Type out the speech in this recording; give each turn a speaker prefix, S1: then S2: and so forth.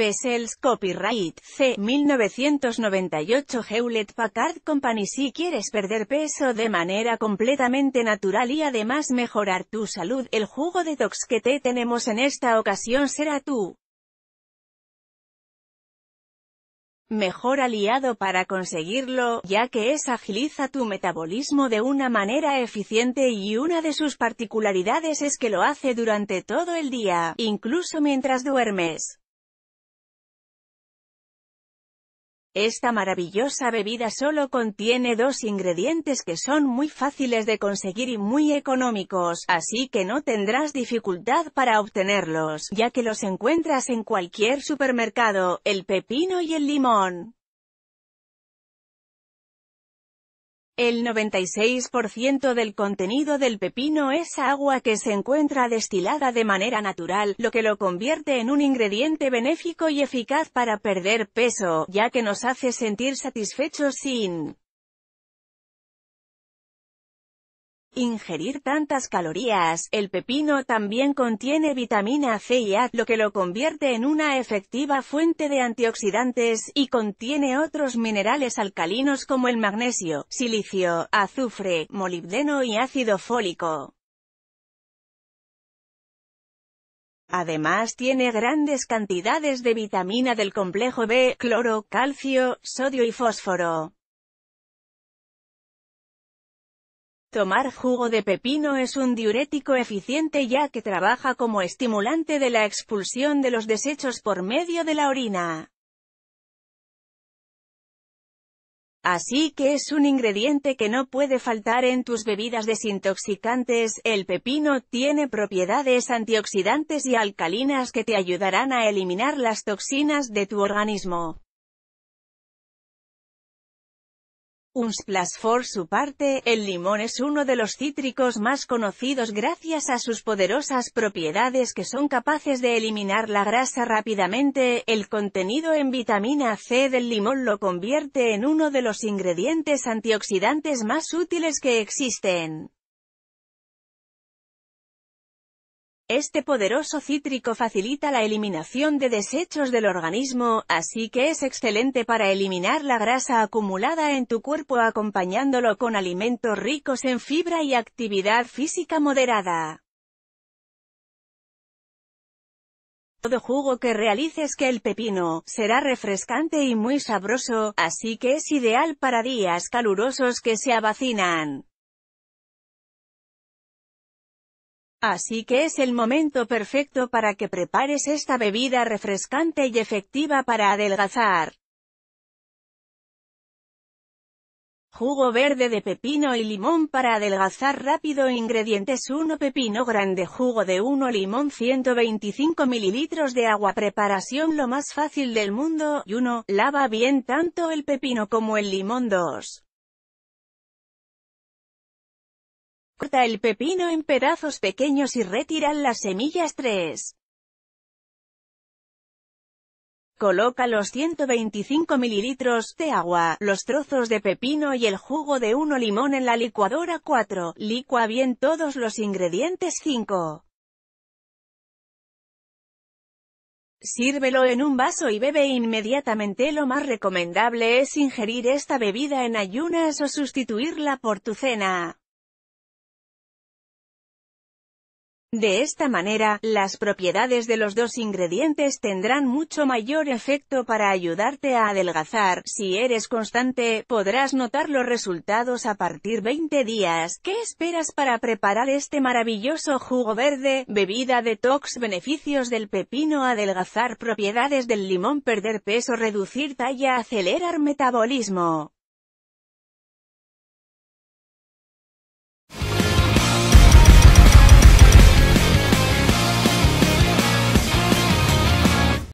S1: Bessel's Copyright C. 1998 Hewlett Packard Company Si quieres perder peso de manera completamente natural y además mejorar tu salud, el jugo detox que te tenemos en esta ocasión será tú. mejor aliado para conseguirlo, ya que es agiliza tu metabolismo de una manera eficiente y una de sus particularidades es que lo hace durante todo el día, incluso mientras duermes. Esta maravillosa bebida solo contiene dos ingredientes que son muy fáciles de conseguir y muy económicos, así que no tendrás dificultad para obtenerlos, ya que los encuentras en cualquier supermercado, el pepino y el limón. El 96% del contenido del pepino es agua que se encuentra destilada de manera natural, lo que lo convierte en un ingrediente benéfico y eficaz para perder peso, ya que nos hace sentir satisfechos sin ingerir tantas calorías. El pepino también contiene vitamina C y A, lo que lo convierte en una efectiva fuente de antioxidantes, y contiene otros minerales alcalinos como el magnesio, silicio, azufre, molibdeno y ácido fólico. Además tiene grandes cantidades de vitamina del complejo B, cloro, calcio, sodio y fósforo. Tomar jugo de pepino es un diurético eficiente ya que trabaja como estimulante de la expulsión de los desechos por medio de la orina. Así que es un ingrediente que no puede faltar en tus bebidas desintoxicantes, el pepino tiene propiedades antioxidantes y alcalinas que te ayudarán a eliminar las toxinas de tu organismo. Unsplash por su parte, el limón es uno de los cítricos más conocidos gracias a sus poderosas propiedades que son capaces de eliminar la grasa rápidamente, el contenido en vitamina C del limón lo convierte en uno de los ingredientes antioxidantes más útiles que existen. Este poderoso cítrico facilita la eliminación de desechos del organismo, así que es excelente para eliminar la grasa acumulada en tu cuerpo acompañándolo con alimentos ricos en fibra y actividad física moderada. Todo jugo que realices que el pepino, será refrescante y muy sabroso, así que es ideal para días calurosos que se abacinan. Así que es el momento perfecto para que prepares esta bebida refrescante y efectiva para adelgazar. Jugo verde de pepino y limón para adelgazar rápido Ingredientes 1 Pepino grande Jugo de 1 Limón 125 ml de agua Preparación lo más fácil del mundo y 1. Lava bien tanto el pepino como el limón 2. Corta el pepino en pedazos pequeños y retira las semillas 3. Coloca los 125 ml de agua, los trozos de pepino y el jugo de uno limón en la licuadora 4. Licua bien todos los ingredientes 5. Sírvelo en un vaso y bebe inmediatamente. Lo más recomendable es ingerir esta bebida en ayunas o sustituirla por tu cena. De esta manera, las propiedades de los dos ingredientes tendrán mucho mayor efecto para ayudarte a adelgazar. Si eres constante, podrás notar los resultados a partir 20 días. ¿Qué esperas para preparar este maravilloso jugo verde? Bebida detox, beneficios del pepino, adelgazar propiedades del limón, perder peso, reducir talla, acelerar metabolismo.